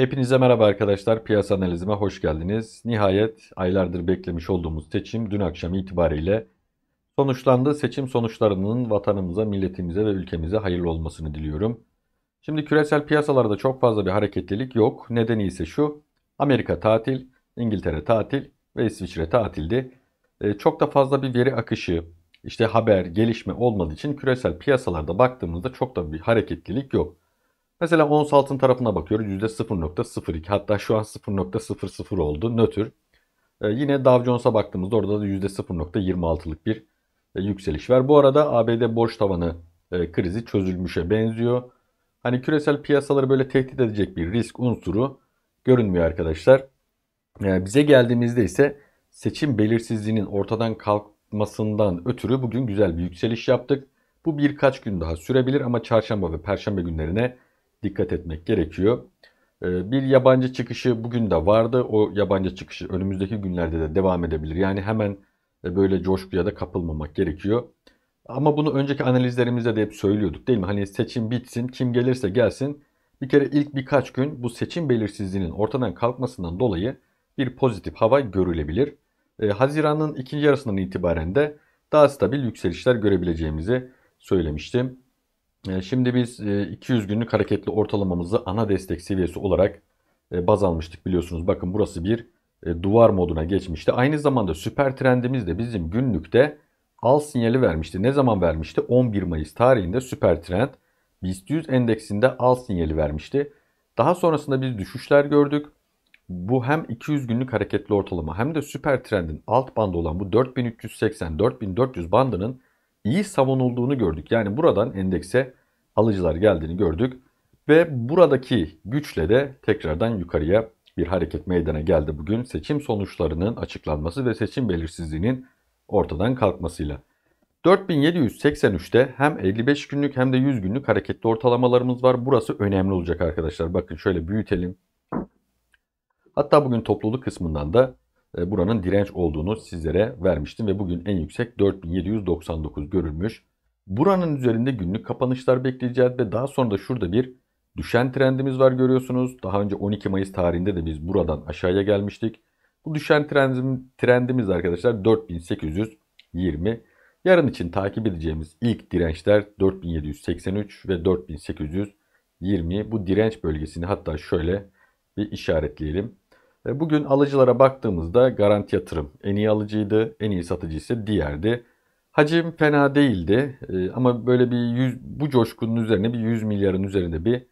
Hepinize merhaba arkadaşlar. Piyasa analizime hoş geldiniz. Nihayet aylardır beklemiş olduğumuz seçim dün akşam itibariyle sonuçlandı. Seçim sonuçlarının vatanımıza, milletimize ve ülkemize hayırlı olmasını diliyorum. Şimdi küresel piyasalarda çok fazla bir hareketlilik yok. Nedeni ise şu. Amerika tatil, İngiltere tatil ve İsviçre tatildi. Ee, çok da fazla bir veri akışı, işte haber, gelişme olmadığı için küresel piyasalarda baktığımızda çok da bir hareketlilik yok. Mesela ons altın tarafına bakıyoruz %0.02 hatta şu an 0.00 oldu nötr. Ee, yine Dow Jones'a baktığımızda orada da %0.26'lık bir e, yükseliş var. Bu arada ABD borç tavanı e, krizi çözülmüşe benziyor. Hani küresel piyasaları böyle tehdit edecek bir risk unsuru görünmüyor arkadaşlar. Yani bize geldiğimizde ise seçim belirsizliğinin ortadan kalkmasından ötürü bugün güzel bir yükseliş yaptık. Bu birkaç gün daha sürebilir ama çarşamba ve perşembe günlerine dikkat etmek gerekiyor. Ee, bir yabancı çıkışı bugün de vardı. O yabancı çıkışı önümüzdeki günlerde de devam edebilir. Yani hemen e, böyle coşkuya da kapılmamak gerekiyor. Ama bunu önceki analizlerimizde de hep söylüyorduk değil mi? Hani seçim bitsin, kim gelirse gelsin. Bir kere ilk birkaç gün bu seçim belirsizliğinin ortadan kalkmasından dolayı bir pozitif hava görülebilir. Ee, Haziran'ın ikinci yarısından itibaren de daha stabil yükselişler görebileceğimizi söylemiştim. Ee, şimdi biz 200 e, günlük hareketli ortalamamızı ana destek seviyesi olarak e, baz almıştık biliyorsunuz. Bakın burası bir e, duvar moduna geçmişti. Aynı zamanda süper trendimiz de bizim günlükte al sinyali vermişti. Ne zaman vermişti? 11 Mayıs tarihinde süper trend BIST 100 endeksinde al sinyali vermişti. Daha sonrasında biz düşüşler gördük. Bu hem 200 günlük hareketli ortalama hem de süper trendin alt bandı olan bu 4380-4400 bandının iyi savunulduğunu gördük. Yani buradan endekse alıcılar geldiğini gördük. Ve buradaki güçle de tekrardan yukarıya bir hareket meydana geldi bugün. Seçim sonuçlarının açıklanması ve seçim belirsizliğinin ortadan kalkmasıyla. 4783'te hem 55 günlük hem de 100 günlük hareketli ortalamalarımız var. Burası önemli olacak arkadaşlar. Bakın şöyle büyütelim. Hatta bugün topluluk kısmından da e, buranın direnç olduğunu sizlere vermiştim ve bugün en yüksek 4799 görülmüş. Buranın üzerinde günlük kapanışlar bekleyeceğiz ve daha sonra da şurada bir düşen trendimiz var görüyorsunuz. Daha önce 12 Mayıs tarihinde de biz buradan aşağıya gelmiştik. Bu düşen trendim, trendimiz arkadaşlar 4820. Yarın için takip edeceğimiz ilk dirençler 4783 ve 4820. Bu direnç bölgesini hatta şöyle bir işaretleyelim. E, bugün alıcılara baktığımızda garanti yatırım en iyi alıcıydı, en iyi satıcı ise diğerdi. Hacim fena değildi e, ama böyle bir 100, bu coşkunun üzerine bir 100 milyarın üzerinde bir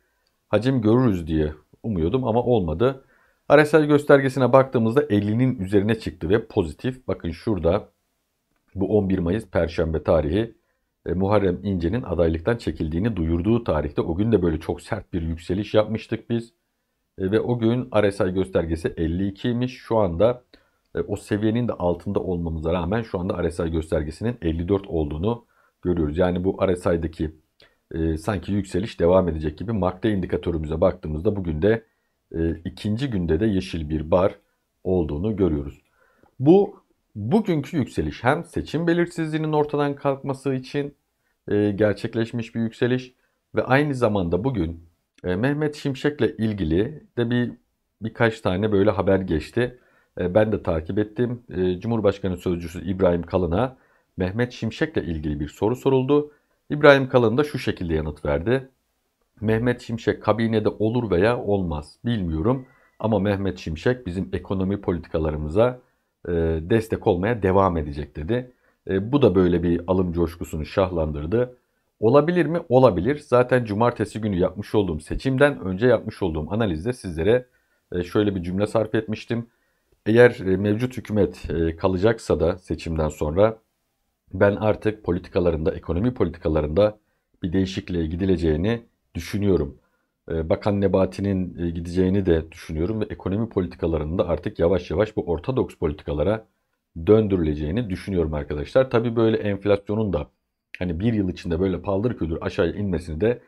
hacim görürüz diye umuyordum ama olmadı. RSI göstergesine baktığımızda 50'nin üzerine çıktı ve pozitif. Bakın şurada bu 11 Mayıs Perşembe tarihi e, Muharrem İnce'nin adaylıktan çekildiğini duyurduğu tarihte o gün de böyle çok sert bir yükseliş yapmıştık biz. E, ve o gün RSI göstergesi 52'ymiş. Şu anda e, o seviyenin de altında olmamıza rağmen şu anda RSI göstergesinin 54 olduğunu görüyoruz. Yani bu RSI'deki e, sanki yükseliş devam edecek gibi. Markte indikatörümüze baktığımızda bugün de e, ikinci günde de yeşil bir bar olduğunu görüyoruz. Bu bugünkü yükseliş hem seçim belirsizliğinin ortadan kalkması için e, gerçekleşmiş bir yükseliş ve aynı zamanda bugün e, Mehmet Şimşek'le ilgili de bir birkaç tane böyle haber geçti. E, ben de takip ettim. E, Cumhurbaşkanı Sözcüsü İbrahim Kalın'a Mehmet Şimşek'le ilgili bir soru soruldu. İbrahim Kalın da şu şekilde yanıt verdi. Mehmet Şimşek kabinede olur veya olmaz bilmiyorum ama Mehmet Şimşek bizim ekonomi politikalarımıza e, destek olmaya devam edecek dedi. E, bu da böyle bir alım coşkusunu şahlandırdı. Olabilir mi? Olabilir. Zaten cumartesi günü yapmış olduğum seçimden önce yapmış olduğum analizde sizlere e, şöyle bir cümle sarf etmiştim. Eğer e, mevcut hükümet e, kalacaksa da seçimden sonra ben artık politikalarında, ekonomi politikalarında bir değişikliğe gidileceğini düşünüyorum. Bakan Nebati'nin gideceğini de düşünüyorum ve ekonomi politikalarında artık yavaş yavaş bu ortodoks politikalara döndürüleceğini düşünüyorum arkadaşlar. Tabii böyle enflasyonun da hani bir yıl içinde böyle paldır küldür aşağıya inmesini de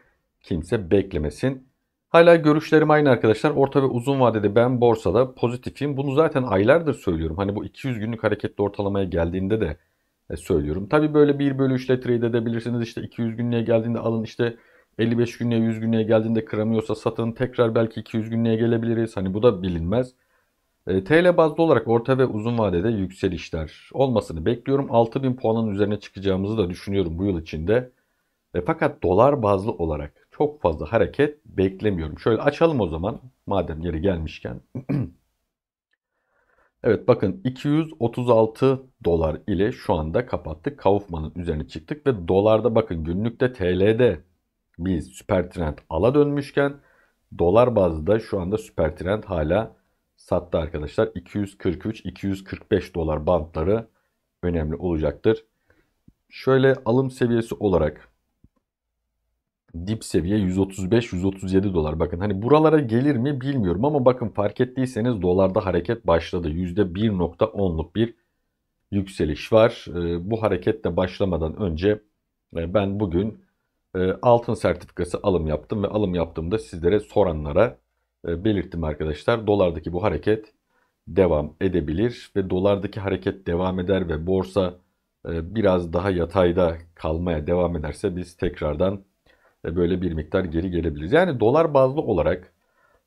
kimse beklemesin. Hala görüşlerim aynı arkadaşlar. Orta ve uzun vadede ben borsada pozitifim. Bunu zaten aylardır söylüyorum. Hani bu 200 günlük hareketli ortalamaya geldiğinde de e, söylüyorum. Tabi böyle 1 bölü 3 ile trade edebilirsiniz. İşte 200 günlüğe geldiğinde alın işte 55 günlüğe 100 günlüğe geldiğinde kıramıyorsa satın. Tekrar belki 200 günlüğe gelebiliriz. Hani bu da bilinmez. Ee, TL bazlı olarak orta ve uzun vadede yükselişler olmasını bekliyorum. 6000 puanın üzerine çıkacağımızı da düşünüyorum bu yıl içinde. E, fakat dolar bazlı olarak çok fazla hareket beklemiyorum. Şöyle açalım o zaman madem yeri gelmişken. evet bakın 236 dolar ile şu anda kapattık. Kaufman'ın üzerine çıktık ve dolarda bakın günlükte TL'de bir süper trend ala dönmüşken dolar bazlı da şu anda süper trend hala sattı arkadaşlar. 243-245 dolar bantları önemli olacaktır. Şöyle alım seviyesi olarak dip seviye 135-137 dolar. Bakın hani buralara gelir mi bilmiyorum ama bakın fark ettiyseniz dolarda hareket başladı. %1.10'luk bir yükseliş var. Ee, bu hareket de başlamadan önce e, ben bugün e, altın sertifikası alım yaptım ve alım yaptığımda sizlere soranlara ee, belirttim arkadaşlar. Dolardaki bu hareket devam edebilir ve dolardaki hareket devam eder ve borsa e, biraz daha yatayda kalmaya devam ederse biz tekrardan e, böyle bir miktar geri gelebiliriz. Yani dolar bazlı olarak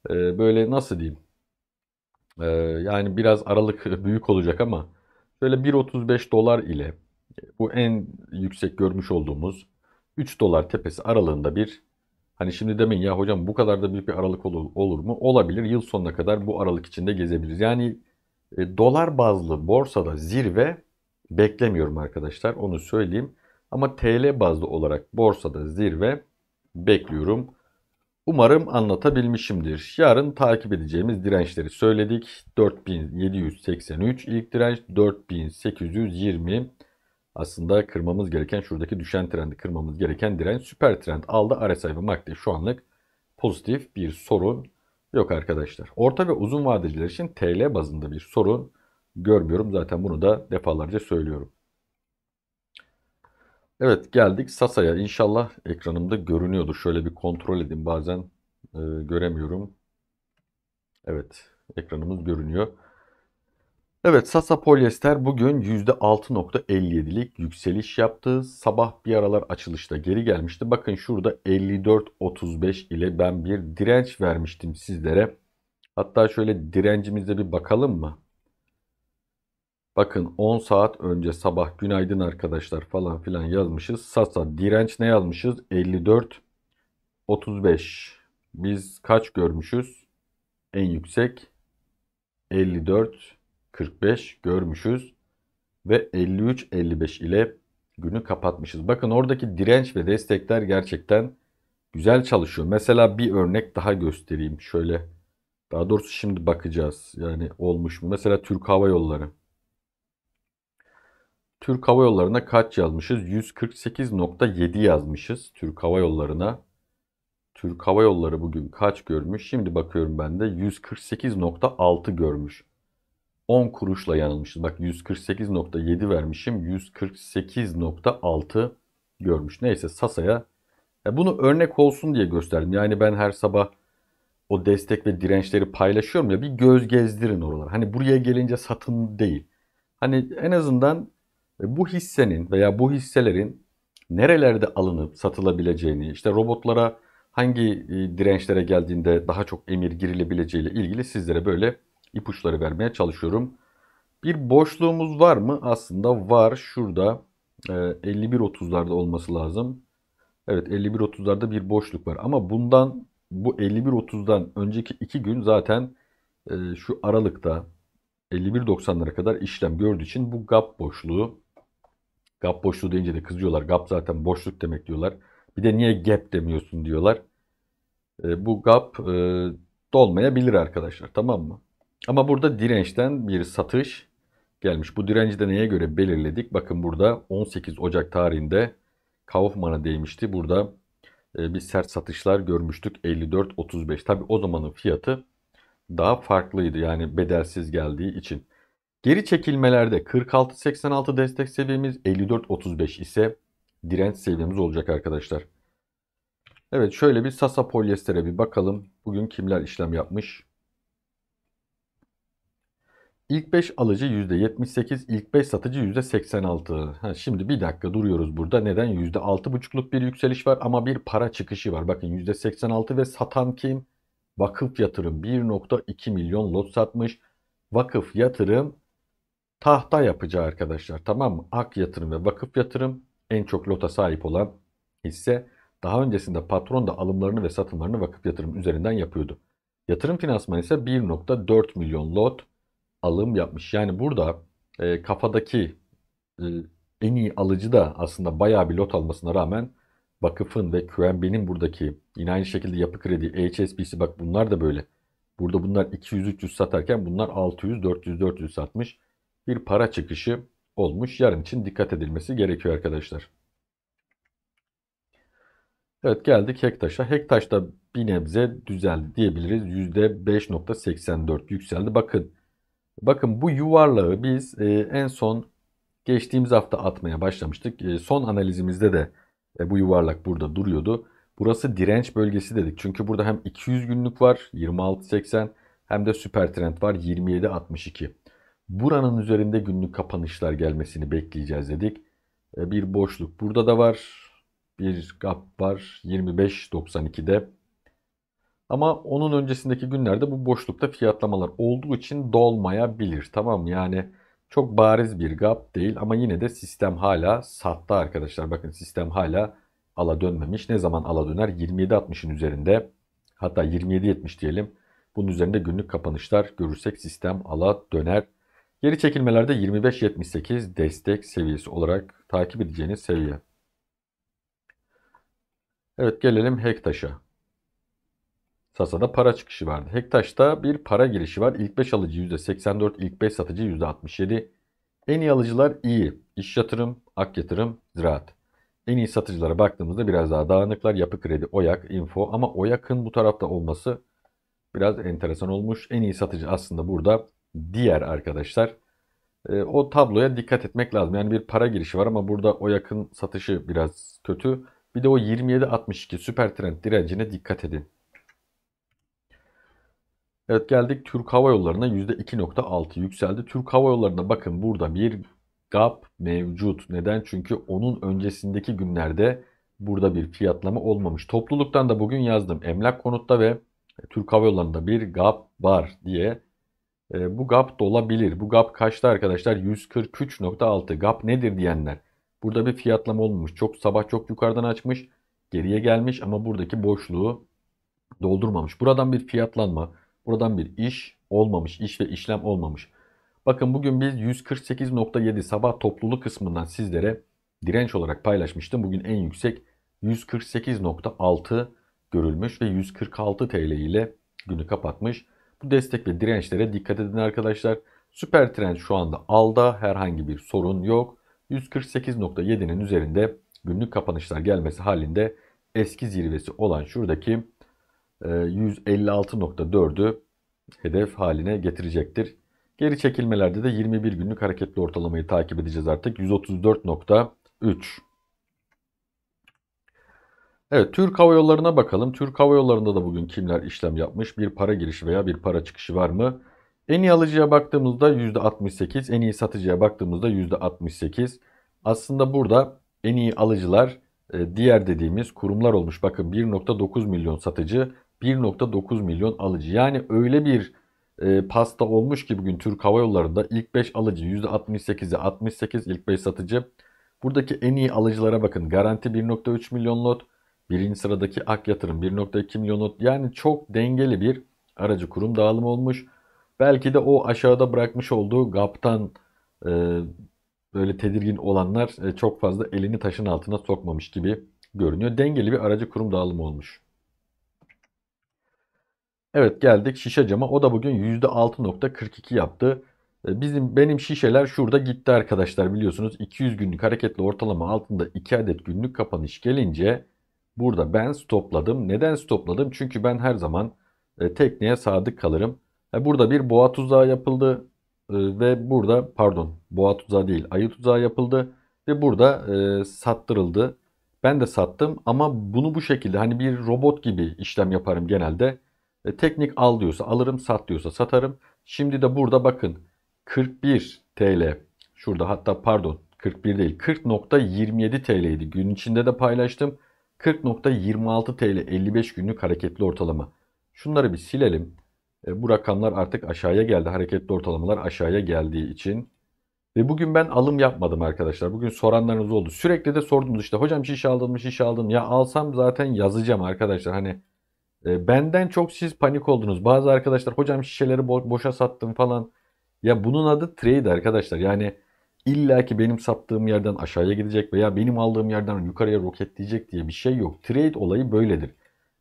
e, böyle nasıl diyeyim yani biraz aralık büyük olacak ama böyle 1.35 dolar ile bu en yüksek görmüş olduğumuz 3 dolar tepesi aralığında bir Hani şimdi demeyin ya hocam bu kadar da büyük bir aralık olur, olur mu? Olabilir. Yıl sonuna kadar bu aralık içinde gezebiliriz. Yani e, dolar bazlı borsada zirve beklemiyorum arkadaşlar. Onu söyleyeyim. Ama TL bazlı olarak borsada zirve bekliyorum. Umarım anlatabilmişimdir. Yarın takip edeceğimiz dirençleri söyledik. 4783 ilk direnç, 4820 aslında kırmamız gereken şuradaki düşen trendi kırmamız gereken diren, süper trend aldı. RSI ve MACD şu anlık pozitif bir sorun yok arkadaşlar. Orta ve uzun vadeciler için TL bazında bir sorun görmüyorum. Zaten bunu da defalarca söylüyorum. Evet geldik Sasa'ya. İnşallah ekranımda görünüyordur. Şöyle bir kontrol edin. Bazen e, göremiyorum. Evet ekranımız görünüyor. Evet Sasa Polyester bugün %6.57'lik yükseliş yaptı. Sabah bir aralar açılışta geri gelmişti. Bakın şurada 54.35 ile ben bir direnç vermiştim sizlere. Hatta şöyle direncimize bir bakalım mı? Bakın 10 saat önce sabah günaydın arkadaşlar falan filan yazmışız. Sasa direnç ne yazmışız? 54.35. Biz kaç görmüşüz? En yüksek 54 45 görmüşüz ve 53-55 ile günü kapatmışız. Bakın oradaki direnç ve destekler gerçekten güzel çalışıyor. Mesela bir örnek daha göstereyim. Şöyle daha doğrusu şimdi bakacağız. Yani olmuş mu? Mesela Türk Hava Yolları. Türk Hava Yolları'na kaç yazmışız? 148.7 yazmışız Türk Hava Yolları'na. Türk Hava Yolları bugün kaç görmüş? Şimdi bakıyorum ben de 148.6 görmüş. 10 kuruşla yanılmışız. Bak 148.7 vermişim. 148.6 görmüş. Neyse Sasa'ya bunu örnek olsun diye gösterdim. Yani ben her sabah o destek ve dirençleri paylaşıyorum ya bir göz gezdirin oralar. Hani buraya gelince satın değil. Hani en azından e, bu hissenin veya bu hisselerin nerelerde alınıp satılabileceğini, işte robotlara hangi e, dirençlere geldiğinde daha çok emir girilebileceğiyle ilgili sizlere böyle ipuçları vermeye çalışıyorum. Bir boşluğumuz var mı? Aslında var. Şurada 51.30'larda e, olması lazım. Evet 51.30'larda bir boşluk var. Ama bundan bu 51.30'dan önceki iki gün zaten e, şu aralıkta 51.90'lara kadar işlem gördüğü için bu gap boşluğu gap boşluğu deyince de kızıyorlar. Gap zaten boşluk demek diyorlar. Bir de niye gap demiyorsun diyorlar. E, bu gap dolmayabilir arkadaşlar tamam mı? Ama burada dirençten bir satış gelmiş. Bu direnci de neye göre belirledik? Bakın burada 18 Ocak tarihinde Kaufman'a değmişti. Burada e, bir sert satışlar görmüştük 54-35. Tabi o zamanın fiyatı daha farklıydı yani bedelsiz geldiği için. Geri çekilmelerde 46-86 destek seviyemiz 35 ise direnç seviyemiz olacak arkadaşlar. Evet şöyle bir Sasa polyestere bir bakalım. Bugün kimler işlem yapmış? İlk 5 alıcı %78, ilk 5 satıcı %86. Ha, şimdi bir dakika duruyoruz burada. Neden? %6,5'luk bir yükseliş var ama bir para çıkışı var. Bakın %86 ve satan kim? Vakıf yatırım 1.2 milyon lot satmış. Vakıf yatırım tahta yapacağı arkadaşlar. Tamam mı? Ak yatırım ve vakıf yatırım en çok lota sahip olan hisse. Daha öncesinde patron da alımlarını ve satımlarını vakıf yatırım üzerinden yapıyordu. Yatırım finansmanı ise 1.4 milyon lot alım yapmış. Yani burada e, kafadaki e, en iyi alıcı da aslında bayağı bir lot almasına rağmen vakıfın ve QNB'nin buradaki yine aynı şekilde yapı kredi, HSBC bak bunlar da böyle. Burada bunlar 200-300 satarken bunlar 600-400-400 satmış. Bir para çıkışı olmuş. Yarın için dikkat edilmesi gerekiyor arkadaşlar. Evet geldik Hektaş'a. Hektaş da bir nebze düzeldi diyebiliriz. %5.84 yükseldi. Bakın Bakın bu yuvarlığı biz e, en son geçtiğimiz hafta atmaya başlamıştık. E, son analizimizde de e, bu yuvarlak burada duruyordu. Burası direnç bölgesi dedik. Çünkü burada hem 200 günlük var 26.80 hem de süper trend var 27.62. Buranın üzerinde günlük kapanışlar gelmesini bekleyeceğiz dedik. E, bir boşluk burada da var. Bir gap var 25.92'de. Ama onun öncesindeki günlerde bu boşlukta fiyatlamalar olduğu için dolmayabilir. Tamam yani çok bariz bir gap değil ama yine de sistem hala sattı arkadaşlar. Bakın sistem hala ala dönmemiş. Ne zaman ala döner? 27.60'ın üzerinde hatta 27.70 diyelim. Bunun üzerinde günlük kapanışlar görürsek sistem ala döner. Geri çekilmelerde 25.78 destek seviyesi olarak takip edeceğiniz seviye. Evet gelelim Hektaş'a. Sasa'da para çıkışı vardı. Hektaş'ta bir para girişi var. İlk 5 alıcı %84, ilk 5 satıcı %67. En iyi alıcılar iyi. İş yatırım, ak yatırım, ziraat. En iyi satıcılara baktığımızda biraz daha dağınıklar. Yapı kredi, OYAK, info ama OYAK'ın bu tarafta olması biraz enteresan olmuş. En iyi satıcı aslında burada diğer arkadaşlar. E, o tabloya dikkat etmek lazım. Yani bir para girişi var ama burada OYAK'ın satışı biraz kötü. Bir de o 27.62 süper trend direncine dikkat edin. Evet geldik Türk Hava Yolları'na %2.6 yükseldi. Türk Hava yollarında bakın burada bir gap mevcut. Neden? Çünkü onun öncesindeki günlerde burada bir fiyatlama olmamış. Topluluktan da bugün yazdım. Emlak konutta ve e, Türk Hava Yolları'nda bir gap var diye. E, bu gap dolabilir. Bu gap kaçtı arkadaşlar? 143.6. Gap nedir diyenler. Burada bir fiyatlama olmamış. Çok sabah çok yukarıdan açmış. Geriye gelmiş ama buradaki boşluğu doldurmamış. Buradan bir fiyatlanma Buradan bir iş olmamış, iş ve işlem olmamış. Bakın bugün biz 148.7 sabah topluluğu kısmından sizlere direnç olarak paylaşmıştım. Bugün en yüksek 148.6 görülmüş ve 146 TL ile günü kapatmış. Bu destek ve dirençlere dikkat edin arkadaşlar. Süper trend şu anda alda herhangi bir sorun yok. 148.7'nin üzerinde günlük kapanışlar gelmesi halinde eski zirvesi olan şuradaki %156.4'ü e, hedef haline getirecektir. Geri çekilmelerde de 21 günlük hareketli ortalamayı takip edeceğiz artık. 134.3. Evet Türk Hava Yolları'na bakalım. Türk Hava Yolları'nda da bugün kimler işlem yapmış? Bir para girişi veya bir para çıkışı var mı? En iyi alıcıya baktığımızda %68, en iyi satıcıya baktığımızda %68. Aslında burada en iyi alıcılar e, diğer dediğimiz kurumlar olmuş. Bakın 1.9 milyon satıcı, 1.9 milyon alıcı. Yani öyle bir e, pasta olmuş ki bugün Türk Hava Yolları'nda ilk 5 alıcı %68'e 68 ilk 5 satıcı. Buradaki en iyi alıcılara bakın. Garanti 1.3 milyon lot. Birinci sıradaki Ak Yatırım 1.2 milyon lot. Yani çok dengeli bir aracı kurum dağılımı olmuş. Belki de o aşağıda bırakmış olduğu GAP'tan e, böyle tedirgin olanlar e, çok fazla elini taşın altına sokmamış gibi görünüyor. Dengeli bir aracı kurum dağılımı olmuş. Evet geldik şişe cama. O da bugün %6.42 yaptı. E, bizim benim şişeler şurada gitti arkadaşlar biliyorsunuz 200 günlük hareketli ortalama altında 2 adet günlük kapanış gelince burada ben stopladım. Neden stopladım? Çünkü ben her zaman e, tekneye sadık kalırım. E, burada bir boğa tuzağı yapıldı ve burada pardon boğa tuzağı değil ayı tuzağı yapıldı ve burada e, sattırıldı. Ben de sattım ama bunu bu şekilde hani bir robot gibi işlem yaparım genelde. E, teknik al diyorsa alırım, sat diyorsa satarım. Şimdi de burada bakın 41 TL şurada hatta pardon 41 değil 40.27 TL idi. Gün içinde de paylaştım. 40.26 TL 55 günlük hareketli ortalama. Şunları bir silelim. E, bu rakamlar artık aşağıya geldi. Hareketli ortalamalar aşağıya geldiği için. Ve bugün ben alım yapmadım arkadaşlar. Bugün soranlarınız oldu. Sürekli de sordunuz işte hocam şiş aldım, mı şiş aldım. Ya alsam zaten yazacağım arkadaşlar. Hani ee, benden çok siz panik oldunuz. Bazı arkadaşlar hocam şişeleri bo- boşa sattım falan. Ya bunun adı trade arkadaşlar. Yani illa ki benim sattığım yerden aşağıya gidecek veya benim aldığım yerden yukarıya roketleyecek diye bir şey yok. Trade olayı böyledir.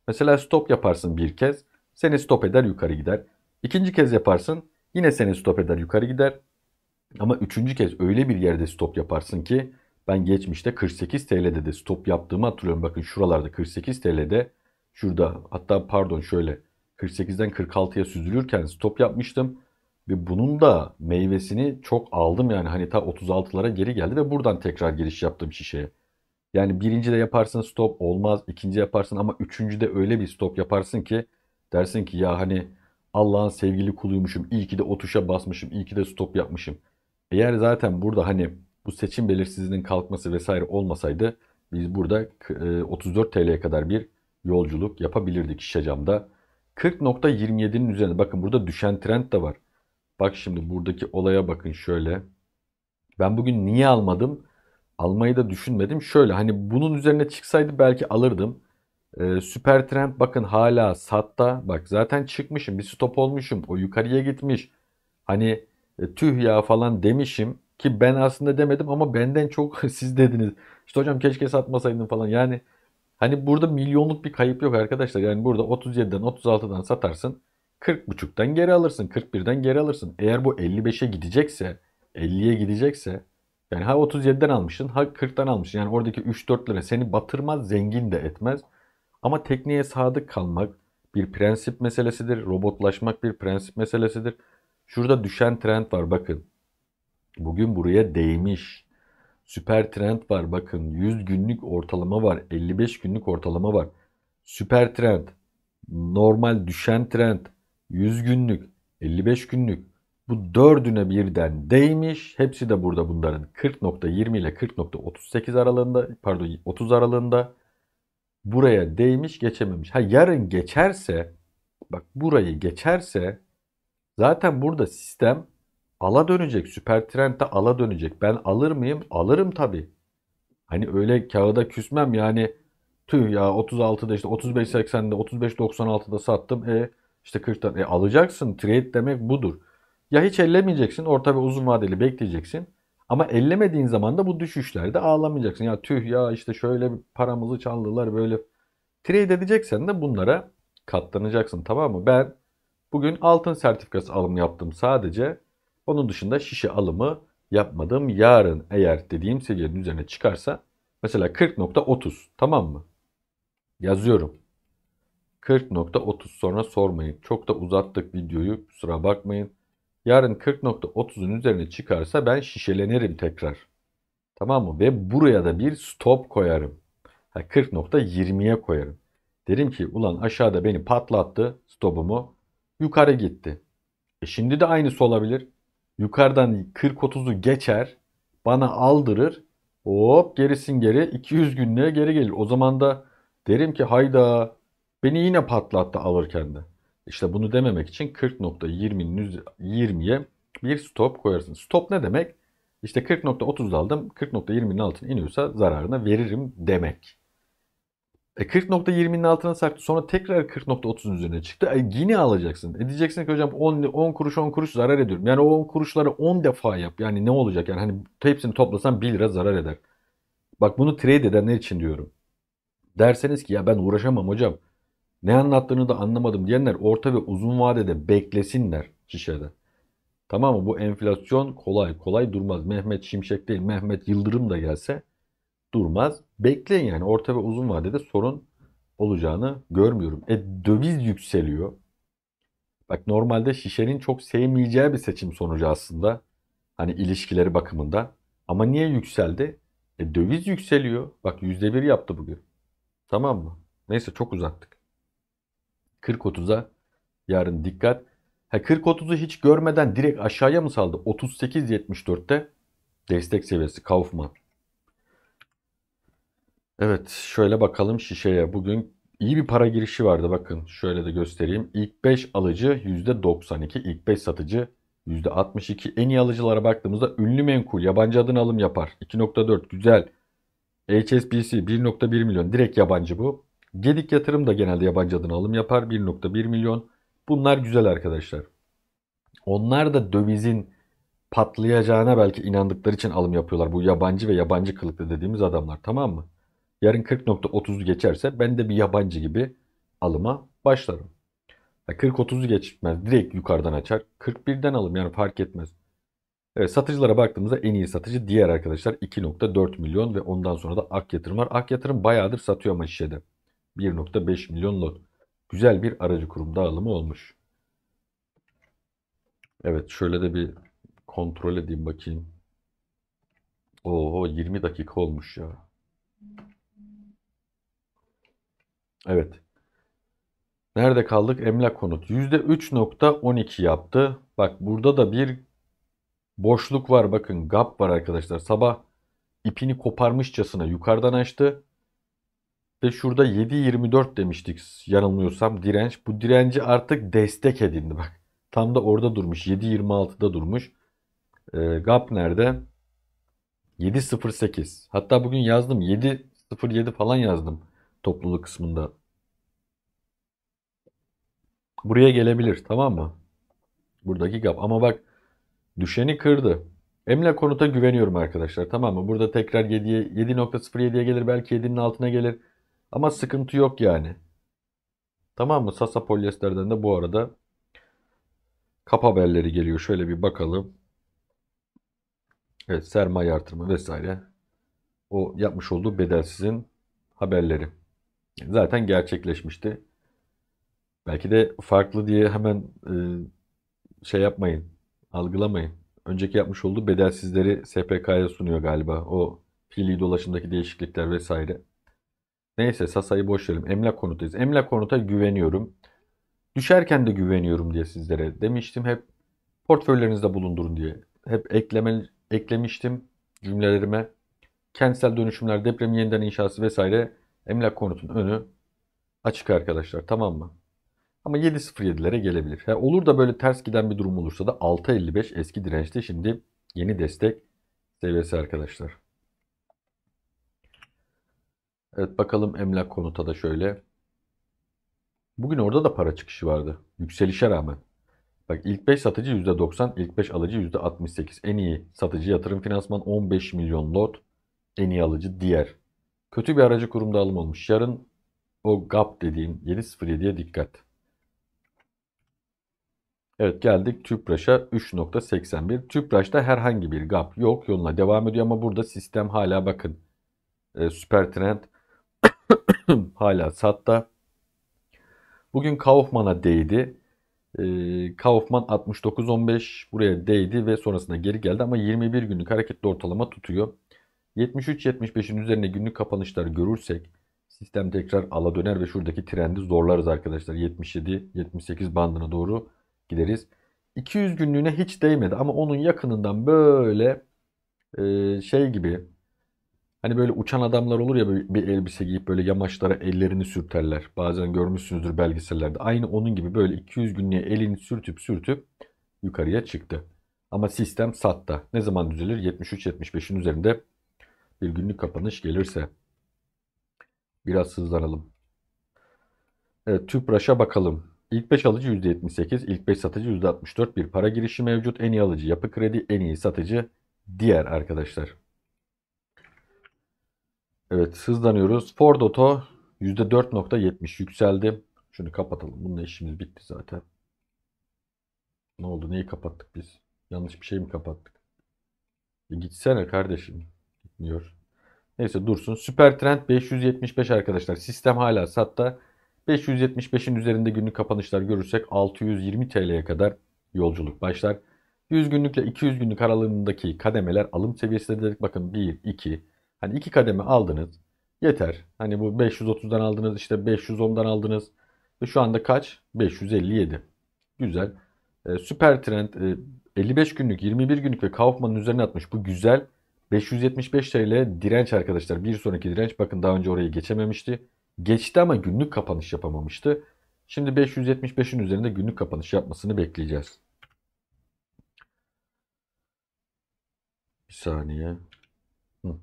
Mesela stop yaparsın bir kez. Seni stop eder yukarı gider. İkinci kez yaparsın. Yine seni stop eder yukarı gider. Ama üçüncü kez öyle bir yerde stop yaparsın ki ben geçmişte 48 TL'de de stop yaptığımı hatırlıyorum. Bakın şuralarda 48 TL'de Şurada hatta pardon şöyle 48'den 46'ya süzülürken stop yapmıştım. Ve bunun da meyvesini çok aldım yani hani ta 36'lara geri geldi ve buradan tekrar giriş yaptım şişeye. Yani birinci de yaparsın stop olmaz, ikinci yaparsın ama üçüncü de öyle bir stop yaparsın ki dersin ki ya hani Allah'ın sevgili kuluymuşum, iyi ki de o tuşa basmışım, iyi ki de stop yapmışım. Eğer zaten burada hani bu seçim belirsizliğinin kalkması vesaire olmasaydı biz burada 34 e, TL'ye kadar bir yolculuk yapabilirdik şişe camda. 40.27'nin üzerine bakın burada düşen trend de var. Bak şimdi buradaki olaya bakın şöyle. Ben bugün niye almadım? Almayı da düşünmedim. Şöyle hani bunun üzerine çıksaydı belki alırdım. Ee, süper trend bakın hala satta. Bak zaten çıkmışım bir stop olmuşum. O yukarıya gitmiş. Hani e, tüh ya falan demişim. Ki ben aslında demedim ama benden çok siz dediniz. İşte hocam keşke satmasaydın falan. Yani Hani burada milyonluk bir kayıp yok arkadaşlar. Yani burada 37'den 36'dan satarsın. 40.5'tan geri alırsın. 41'den geri alırsın. Eğer bu 55'e gidecekse 50'ye gidecekse yani ha 37'den almışsın ha 40'tan almışsın. Yani oradaki 3-4 lira seni batırmaz zengin de etmez. Ama tekniğe sadık kalmak bir prensip meselesidir. Robotlaşmak bir prensip meselesidir. Şurada düşen trend var bakın. Bugün buraya değmiş. Süper trend var bakın. 100 günlük ortalama var. 55 günlük ortalama var. Süper trend. Normal düşen trend. 100 günlük. 55 günlük. Bu dördüne birden değmiş. Hepsi de burada bunların 40.20 ile 40.38 aralığında pardon 30 aralığında buraya değmiş geçememiş. Ha yarın geçerse bak burayı geçerse zaten burada sistem Ala dönecek. Süper Trend'de ala dönecek. Ben alır mıyım? Alırım tabii. Hani öyle kağıda küsmem yani tüh ya 36'da işte 35.80'de 35.96'da sattım. E işte 40'tan e alacaksın. Trade demek budur. Ya hiç ellemeyeceksin. Orta ve uzun vadeli bekleyeceksin. Ama ellemediğin zaman da bu düşüşlerde ağlamayacaksın. Ya tüh ya işte şöyle paramızı çaldılar böyle. Trade edeceksen de bunlara katlanacaksın tamam mı? Ben bugün altın sertifikası alım yaptım sadece. Onun dışında şişe alımı yapmadım. Yarın eğer dediğim seviyenin üzerine çıkarsa mesela 40.30 tamam mı? Yazıyorum. 40.30 sonra sormayın. Çok da uzattık videoyu kusura bakmayın. Yarın 40.30'un üzerine çıkarsa ben şişelenirim tekrar. Tamam mı? Ve buraya da bir stop koyarım. 40.20'ye koyarım. Derim ki ulan aşağıda beni patlattı stopumu. Yukarı gitti. E şimdi de aynısı olabilir. Yukarıdan 40-30'u geçer. Bana aldırır. Hop gerisin geri 200 günlüğe geri gelir. O zaman da derim ki hayda beni yine patlattı alırken de. İşte bunu dememek için 40.20'nin 20'ye bir stop koyarsın. Stop ne demek? İşte 40.30 aldım. 40.20'nin altına iniyorsa zararına veririm demek. E 40.20'nin altına sarktı. Sonra tekrar 40.30'un üzerine çıktı. E yine alacaksın. E diyeceksin ki hocam 10, 10 kuruş 10 kuruş zarar ediyorum. Yani o 10 kuruşları 10 defa yap. Yani ne olacak? Yani hani hepsini toplasan 1 lira zarar eder. Bak bunu trade edenler için diyorum. Derseniz ki ya ben uğraşamam hocam. Ne anlattığını da anlamadım diyenler orta ve uzun vadede beklesinler şişede. Tamam mı? Bu enflasyon kolay kolay durmaz. Mehmet Şimşek değil, Mehmet Yıldırım da gelse durmaz. Bekleyin yani orta ve uzun vadede sorun olacağını görmüyorum. E döviz yükseliyor. Bak normalde şişenin çok sevmeyeceği bir seçim sonucu aslında. Hani ilişkileri bakımında. Ama niye yükseldi? E döviz yükseliyor. Bak %1 yaptı bugün. Tamam mı? Neyse çok uzattık. 40-30'a yarın dikkat. Ha 40-30'u hiç görmeden direkt aşağıya mı saldı? 38-74'te destek seviyesi Kaufman. Evet şöyle bakalım şişeye. Bugün iyi bir para girişi vardı bakın. Şöyle de göstereyim. İlk 5 alıcı %92, ilk 5 satıcı %62. En iyi alıcılara baktığımızda ünlü menkul yabancı adına alım yapar. 2.4 güzel. HSBC 1.1 milyon direkt yabancı bu. Gedik yatırım da genelde yabancı adına alım yapar 1.1 milyon. Bunlar güzel arkadaşlar. Onlar da dövizin patlayacağına belki inandıkları için alım yapıyorlar. Bu yabancı ve yabancı kılıklı dediğimiz adamlar tamam mı? Yarın 40.30'u geçerse ben de bir yabancı gibi alıma başlarım. 40.30'u geçmez. Direkt yukarıdan açar. 41'den alım yani fark etmez. Evet satıcılara baktığımızda en iyi satıcı diğer arkadaşlar 2.4 milyon ve ondan sonra da Ak Yatırım var. Ak Yatırım bayağıdır satıyor ama şişede. 1.5 milyon lot. Güzel bir aracı kurum dağılımı olmuş. Evet şöyle de bir kontrol edeyim bakayım. Oho 20 dakika olmuş ya. Evet. Nerede kaldık? Emlak konut. %3.12 yaptı. Bak burada da bir boşluk var. Bakın gap var arkadaşlar. Sabah ipini koparmışçasına yukarıdan açtı. Ve şurada 7.24 demiştik yanılmıyorsam direnç. Bu direnci artık destek edindi bak. Tam da orada durmuş. 7.26'da durmuş. E, gap nerede? 7.08. Hatta bugün yazdım. 7.07 falan yazdım topluluk kısmında. Buraya gelebilir tamam mı? Buradaki gap. Ama bak düşeni kırdı. Emlak konuta güveniyorum arkadaşlar tamam mı? Burada tekrar 7.07'ye gelir belki 7'nin altına gelir. Ama sıkıntı yok yani. Tamam mı? Sasa polyesterden de bu arada kap haberleri geliyor. Şöyle bir bakalım. Evet sermaye artırımı vesaire. O yapmış olduğu bedelsizin haberleri zaten gerçekleşmişti. Belki de farklı diye hemen e, şey yapmayın, algılamayın. Önceki yapmış olduğu bedelsizleri SPK'ya sunuyor galiba. O fiili dolaşımdaki değişiklikler vesaire. Neyse Sasa'yı boş verelim. Emlak konutayız. Emlak konuta güveniyorum. Düşerken de güveniyorum diye sizlere demiştim. Hep portföylerinizde bulundurun diye. Hep ekleme, eklemiştim cümlelerime. Kentsel dönüşümler, deprem yeniden inşası vesaire Emlak konutun önü açık arkadaşlar tamam mı? Ama 7.07'lere gelebilir. Ha, olur da böyle ters giden bir durum olursa da 6.55 eski dirençte şimdi yeni destek seviyesi arkadaşlar. Evet bakalım emlak konuta da şöyle. Bugün orada da para çıkışı vardı. Yükselişe rağmen. Bak ilk 5 satıcı %90, ilk 5 alıcı %68. En iyi satıcı yatırım finansman 15 milyon lot. En iyi alıcı diğer Kötü bir aracı kurumda alım olmuş. Yarın o GAP dediğim 7.07'ye dikkat. Evet geldik Tüpraş'a 3.81. Tüpraş'ta herhangi bir gap yok yoluna devam ediyor ama burada sistem hala bakın e, süper trend hala satta. Bugün Kaufman'a değdi. E, Kaufman 69.15 buraya değdi ve sonrasında geri geldi ama 21 günlük hareketli ortalama tutuyor. 73-75'in üzerine günlük kapanışlar görürsek sistem tekrar ala döner ve şuradaki trendi zorlarız arkadaşlar. 77-78 bandına doğru gideriz. 200 günlüğüne hiç değmedi ama onun yakınından böyle e, şey gibi hani böyle uçan adamlar olur ya bir elbise giyip böyle yamaçlara ellerini sürterler. Bazen görmüşsünüzdür belgesellerde. Aynı onun gibi böyle 200 günlüğe elini sürtüp sürtüp yukarıya çıktı. Ama sistem sattı. Ne zaman düzelir? 73-75'in üzerinde bir günlük kapanış gelirse. Biraz sızlanalım. Evet, TÜPRAŞ'a bakalım. İlk 5 alıcı %78, ilk 5 satıcı %64 bir para girişi mevcut. En iyi alıcı yapı kredi, en iyi satıcı diğer arkadaşlar. Evet hızlanıyoruz. Ford Auto %4.70 yükseldi. Şunu kapatalım. Bununla işimiz bitti zaten. Ne oldu? Neyi kapattık biz? Yanlış bir şey mi kapattık? E gitsene kardeşim diyor. Neyse dursun. Süper trend 575 arkadaşlar. Sistem hala satta. 575'in üzerinde günlük kapanışlar görürsek 620 TL'ye kadar yolculuk başlar. 100 günlükle 200 günlük aralığındaki kademeler alım seviyesinde dedik. Bakın 1, 2. Hani 2 kademe aldınız. Yeter. Hani bu 530'dan aldınız işte 510'dan aldınız. Ve şu anda kaç? 557. Güzel. Ee, süper trend e, 55 e, günlük 21 günlük ve Kaufman'ın üzerine atmış. Bu güzel. 575 TL direnç arkadaşlar. Bir sonraki direnç bakın daha önce orayı geçememişti. Geçti ama günlük kapanış yapamamıştı. Şimdi 575'in üzerinde günlük kapanış yapmasını bekleyeceğiz. Bir saniye. Hı.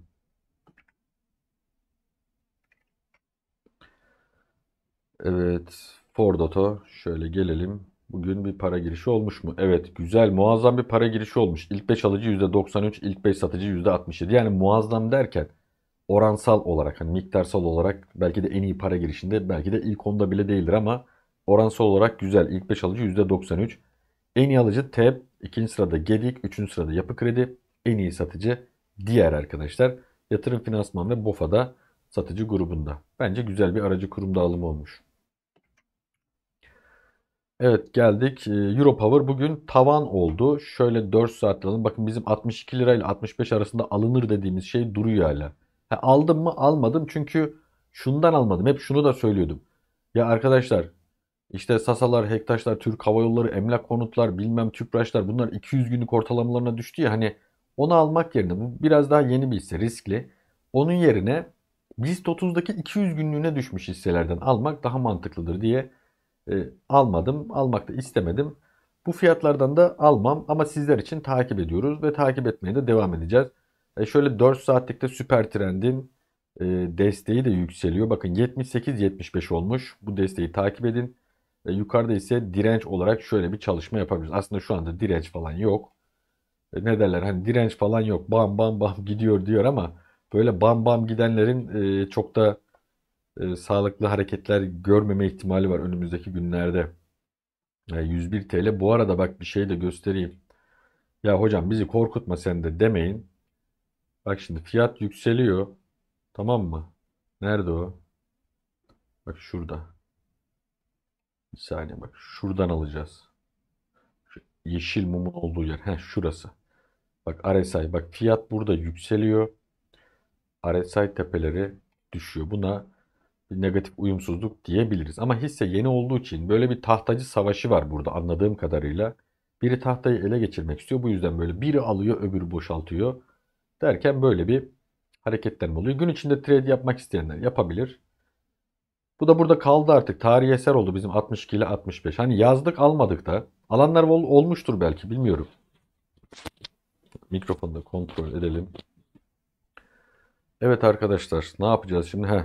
Evet. Ford Auto şöyle gelelim. Bugün bir para girişi olmuş mu? Evet güzel muazzam bir para girişi olmuş. İlk 5 alıcı %93, ilk 5 satıcı %67. Yani muazzam derken oransal olarak hani miktarsal olarak belki de en iyi para girişinde belki de ilk 10'da bile değildir ama oransal olarak güzel. İlk 5 alıcı %93. En iyi alıcı TEP, ikinci sırada Gedik, üçüncü sırada Yapı Kredi, en iyi satıcı diğer arkadaşlar. Yatırım Finansman ve BOFA'da satıcı grubunda. Bence güzel bir aracı kurum dağılımı olmuş. Evet geldik. Ee, Euro Power bugün tavan oldu. Şöyle 4 saat alalım. Bakın bizim 62 lira ile 65 arasında alınır dediğimiz şey duruyor hala. Ha, aldım mı? Almadım. Çünkü şundan almadım. Hep şunu da söylüyordum. Ya arkadaşlar işte Sasalar, Hektaşlar, Türk Hava Yolları, Emlak Konutlar, bilmem Tüpraşlar bunlar 200 günlük ortalamalarına düştü ya hani onu almak yerine bu biraz daha yeni bir hisse riskli. Onun yerine BIST 30'daki 200 günlüğüne düşmüş hisselerden almak daha mantıklıdır diye e, almadım, almak da istemedim. Bu fiyatlardan da almam ama sizler için takip ediyoruz ve takip etmeye de devam edeceğiz. E şöyle 4 saatlikte süper trendin e, desteği de yükseliyor. Bakın 78-75 olmuş. Bu desteği takip edin. E, yukarıda ise direnç olarak şöyle bir çalışma yapabiliriz. Aslında şu anda direnç falan yok. E, ne derler hani direnç falan yok. Bam bam bam gidiyor diyor ama böyle bam bam gidenlerin e, çok da e, sağlıklı hareketler görmeme ihtimali var önümüzdeki günlerde. E, 101 TL. Bu arada bak bir şey de göstereyim. Ya hocam bizi korkutma sen de demeyin. Bak şimdi fiyat yükseliyor. Tamam mı? Nerede o? Bak şurada. Bir saniye bak. Şuradan alacağız. Şu yeşil mumun olduğu yer. Heh şurası. Bak RSI. Bak fiyat burada yükseliyor. RSI tepeleri düşüyor. Buna bir negatif uyumsuzluk diyebiliriz. Ama hisse yeni olduğu için böyle bir tahtacı savaşı var burada anladığım kadarıyla. Biri tahtayı ele geçirmek istiyor. Bu yüzden böyle biri alıyor öbürü boşaltıyor. Derken böyle bir hareketler oluyor. Gün içinde trade yapmak isteyenler yapabilir. Bu da burada kaldı artık. Tarihi eser oldu bizim 62 ile 65. Hani yazdık almadık da. Alanlar ol, olmuştur belki bilmiyorum. Mikrofonu da kontrol edelim. Evet arkadaşlar ne yapacağız şimdi? Heh,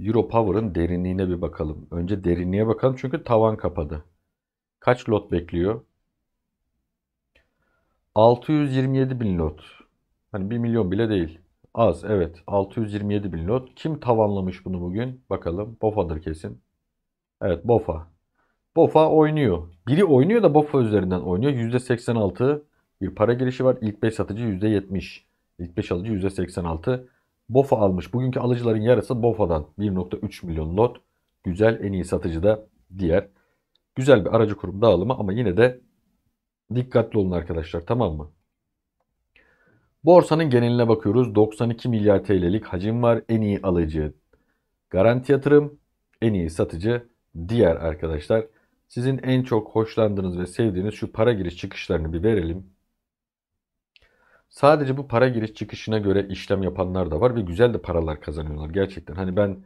Euro Power'ın derinliğine bir bakalım. Önce derinliğe bakalım çünkü tavan kapadı. Kaç lot bekliyor? 627 bin lot. Hani 1 milyon bile değil. Az evet 627 bin lot. Kim tavanlamış bunu bugün? Bakalım BOFA'dır kesin. Evet BOFA. BOFA oynuyor. Biri oynuyor da BOFA üzerinden oynuyor. %86 bir para girişi var. İlk 5 satıcı %70. İlk 5 alıcı %86. Bofa almış. Bugünkü alıcıların yarısı Bofa'dan 1.3 milyon lot. Güzel en iyi satıcı da diğer. Güzel bir aracı kurum dağılımı ama yine de dikkatli olun arkadaşlar tamam mı? Borsanın geneline bakıyoruz. 92 milyar TL'lik hacim var. En iyi alıcı garanti yatırım, en iyi satıcı diğer arkadaşlar. Sizin en çok hoşlandığınız ve sevdiğiniz şu para giriş çıkışlarını bir verelim. Sadece bu para giriş çıkışına göre işlem yapanlar da var ve güzel de paralar kazanıyorlar gerçekten. Hani ben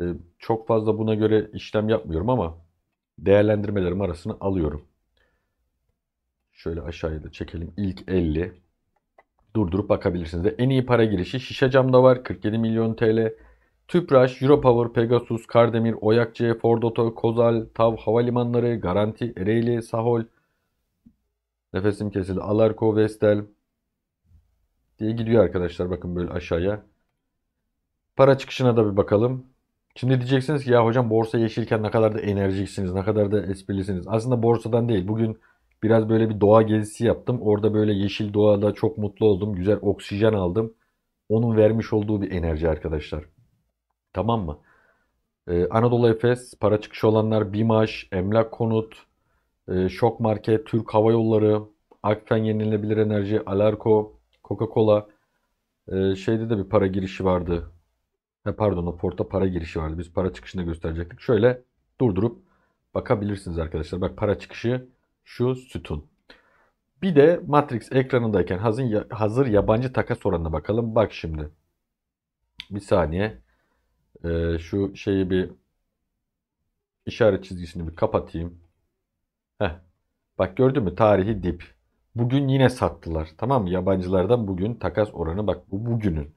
e, çok fazla buna göre işlem yapmıyorum ama değerlendirmelerim arasını alıyorum. Şöyle aşağıya da çekelim. İlk 50. Durdurup bakabilirsiniz. de en iyi para girişi şişe camda var. 47 milyon TL. Tüpraş, Europower, Pegasus, Kardemir, Oyakçı, Ford Oto, Kozal, Tav Havalimanları, Garanti, Ereğli, Sahol, Nefesim Kesildi, Alarko, Vestel, diye gidiyor arkadaşlar. Bakın böyle aşağıya. Para çıkışına da bir bakalım. Şimdi diyeceksiniz ki ya hocam borsa yeşilken ne kadar da enerjiksiniz, ne kadar da esprilisiniz. Aslında borsadan değil. Bugün biraz böyle bir doğa gezisi yaptım. Orada böyle yeşil doğada çok mutlu oldum. Güzel oksijen aldım. Onun vermiş olduğu bir enerji arkadaşlar. Tamam mı? Ee, Anadolu Efes, para çıkışı olanlar Bimaş, Emlak Konut, e, Şok Market, Türk Hava Yolları, Akfen Yenilebilir Enerji, Alarko, Coca-Cola e, şeyde de bir para girişi vardı. Ha, pardon porta para girişi vardı. Biz para çıkışını gösterecektik. Şöyle durdurup bakabilirsiniz arkadaşlar. Bak para çıkışı şu sütun. Bir de Matrix ekranındayken hazır, hazır yabancı takas oranına bakalım. Bak şimdi. Bir saniye. Ee, şu şeyi bir işaret çizgisini bir kapatayım. Heh. Bak gördün mü tarihi dip. Bugün yine sattılar. Tamam mı? Yabancılardan bugün takas oranı bak bu bugünün.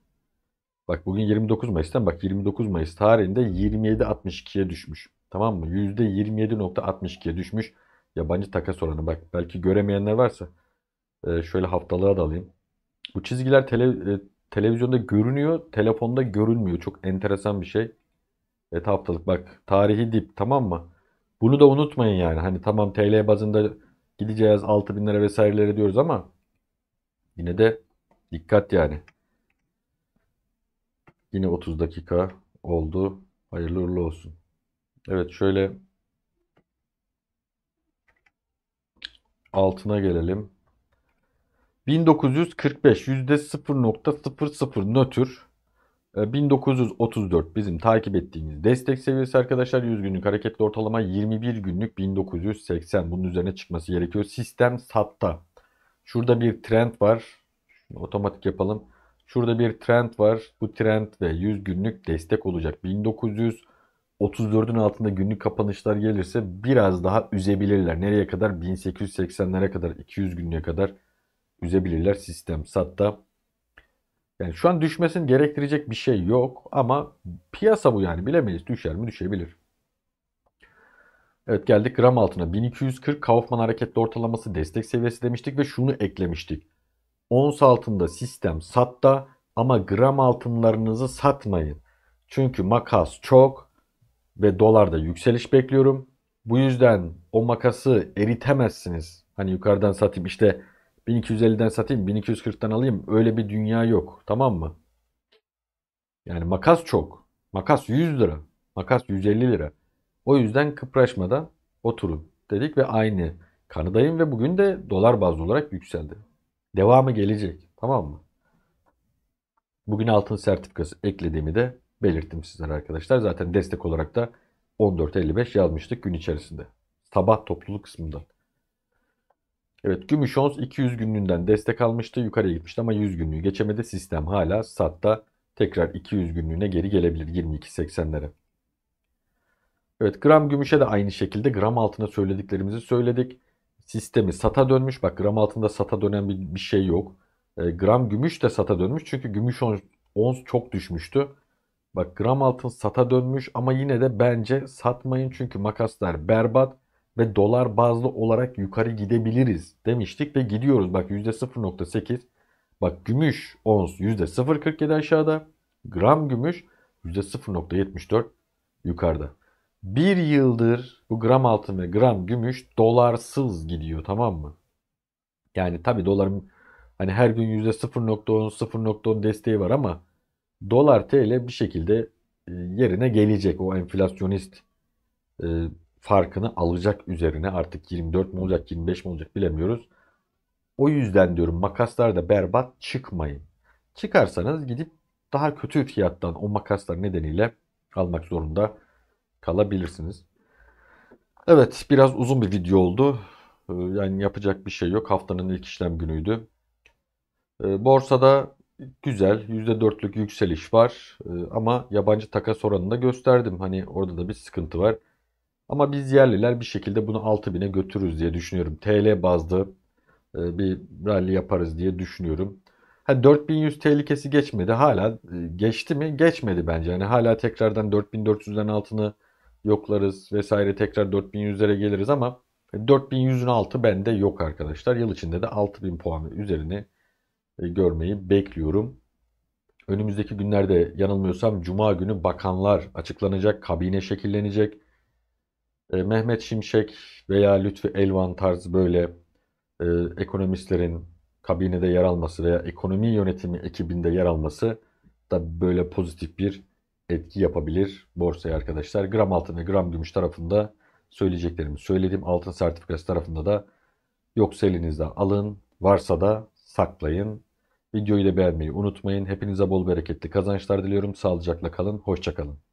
Bak bugün 29 Mayıs'tan bak 29 Mayıs tarihinde 27.62'ye düşmüş. Tamam mı? %27.62'ye düşmüş yabancı takas oranı. Bak belki göremeyenler varsa e, şöyle haftalığa da alayım. Bu çizgiler tele, e, televizyonda görünüyor, telefonda görünmüyor. Çok enteresan bir şey. Evet haftalık bak tarihi dip tamam mı? Bunu da unutmayın yani. Hani tamam TL bazında gideceğiz 6 bin lira vesairelere diyoruz ama yine de dikkat yani. Yine 30 dakika oldu. Hayırlı uğurlu olsun. Evet şöyle altına gelelim. 1945 %0.00 nötr 1934 ee, bizim takip ettiğimiz destek seviyesi arkadaşlar. 100 günlük hareketli ortalama 21 günlük 1980. Bunun üzerine çıkması gerekiyor. Sistem satta. Şurada bir trend var. Şunu otomatik yapalım. Şurada bir trend var. Bu trend ve 100 günlük destek olacak. 1934'ün altında günlük kapanışlar gelirse biraz daha üzebilirler. Nereye kadar? 1880'lere kadar, 200 günlüğe kadar üzebilirler. Sistem satta. Yani şu an düşmesini gerektirecek bir şey yok ama piyasa bu yani bilemeyiz düşer mi düşebilir. Evet geldik gram altına 1240 Kaufman hareketli ortalaması destek seviyesi demiştik ve şunu eklemiştik. Ons altında sistem satta ama gram altınlarınızı satmayın. Çünkü makas çok ve dolarda yükseliş bekliyorum. Bu yüzden o makası eritemezsiniz. Hani yukarıdan satayım işte 1250'den satayım, 1240'tan alayım. Öyle bir dünya yok. Tamam mı? Yani makas çok. Makas 100 lira. Makas 150 lira. O yüzden kıpraşmadan oturun dedik ve aynı kanıdayım ve bugün de dolar bazlı olarak yükseldi. Devamı gelecek. Tamam mı? Bugün altın sertifikası eklediğimi de belirttim sizlere arkadaşlar. Zaten destek olarak da 14.55 yazmıştık gün içerisinde. Sabah topluluk kısmından. Evet gümüş ons 200 günlüğünden destek almıştı. Yukarıya gitmişti ama 100 günlüğü geçemedi. Sistem hala satta tekrar 200 günlüğüne geri gelebilir 22.80'lere. Evet gram gümüşe de aynı şekilde gram altına söylediklerimizi söyledik. Sistemi sata dönmüş. Bak gram altında sata dönen bir, bir şey yok. E, gram gümüş de sata dönmüş. Çünkü gümüş ons, ons çok düşmüştü. Bak gram altın sata dönmüş ama yine de bence satmayın. Çünkü makaslar berbat ve dolar bazlı olarak yukarı gidebiliriz demiştik ve gidiyoruz. Bak %0.8 bak gümüş ons %0.47 aşağıda gram gümüş %0.74 yukarıda. Bir yıldır bu gram altın ve gram gümüş dolarsız gidiyor tamam mı? Yani tabi doların hani her gün %0.10 0.10 desteği var ama dolar TL bir şekilde e, yerine gelecek o enflasyonist e, farkını alacak üzerine artık 24 mi olacak 25 mi olacak bilemiyoruz. O yüzden diyorum makaslar da berbat çıkmayın. Çıkarsanız gidip daha kötü fiyattan o makaslar nedeniyle almak zorunda kalabilirsiniz. Evet biraz uzun bir video oldu. Ee, yani yapacak bir şey yok. Haftanın ilk işlem günüydü. Ee, borsada güzel %4'lük yükseliş var ee, ama yabancı takas oranını da gösterdim. Hani orada da bir sıkıntı var. Ama biz yerliler bir şekilde bunu 6000'e götürürüz diye düşünüyorum. TL bazlı e, bir rally yaparız diye düşünüyorum. Ha 4100 tehlikesi geçmedi. Hala e, geçti mi? Geçmedi bence. Yani hala tekrardan 4400'den altını yoklarız vesaire tekrar 4100'lere geliriz ama 4100'ün altı bende yok arkadaşlar. Yıl içinde de 6000 puanı üzerine görmeyi bekliyorum. Önümüzdeki günlerde yanılmıyorsam cuma günü bakanlar açıklanacak, kabine şekillenecek e, Mehmet Şimşek veya Lütfi Elvan tarzı böyle e, ekonomistlerin kabinede yer alması veya ekonomi yönetimi ekibinde yer alması da böyle pozitif bir etki yapabilir borsaya arkadaşlar. Gram altın ve gram gümüş tarafında söyleyeceklerimi söyledim. Altın sertifikası tarafında da yoksa elinizde alın, varsa da saklayın. Videoyu da beğenmeyi unutmayın. Hepinize bol bereketli kazançlar diliyorum. Sağlıcakla kalın, hoşçakalın.